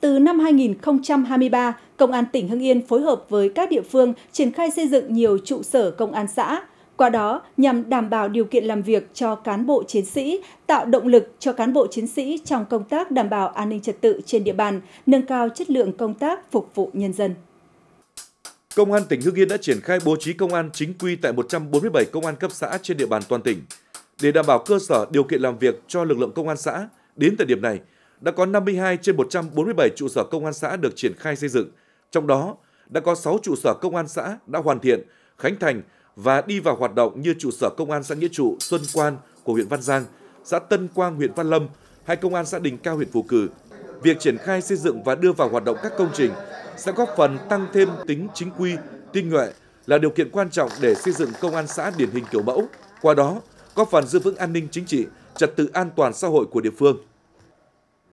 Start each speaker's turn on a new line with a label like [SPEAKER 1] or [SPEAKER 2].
[SPEAKER 1] Từ năm 2023, Công an tỉnh Hưng Yên phối hợp với các địa phương triển khai xây dựng nhiều trụ sở công an xã, qua đó nhằm đảm bảo điều kiện làm việc cho cán bộ chiến sĩ, tạo động lực cho cán bộ chiến sĩ trong công tác đảm bảo an ninh trật tự trên địa bàn, nâng cao chất lượng công tác phục vụ nhân dân.
[SPEAKER 2] Công an tỉnh Hưng Yên đã triển khai bố trí công an chính quy tại 147 công an cấp xã trên địa bàn toàn tỉnh. Để đảm bảo cơ sở điều kiện làm việc cho lực lượng công an xã, đến thời điểm này, đã có 52 trên 147 trụ sở công an xã được triển khai xây dựng, trong đó đã có 6 trụ sở công an xã đã hoàn thiện, khánh thành và đi vào hoạt động như trụ sở công an xã Nghĩa Trụ, Xuân Quan của huyện Văn Giang, xã Tân Quang huyện Văn Lâm hay công an xã Đình Cao huyện Phù Cử. Việc triển khai xây dựng và đưa vào hoạt động các công trình sẽ góp phần tăng thêm tính chính quy, tinh nhuệ là điều kiện quan trọng để xây dựng công an xã điển hình kiểu mẫu, qua đó góp phần giữ vững an ninh chính trị, trật tự an toàn xã hội của địa phương.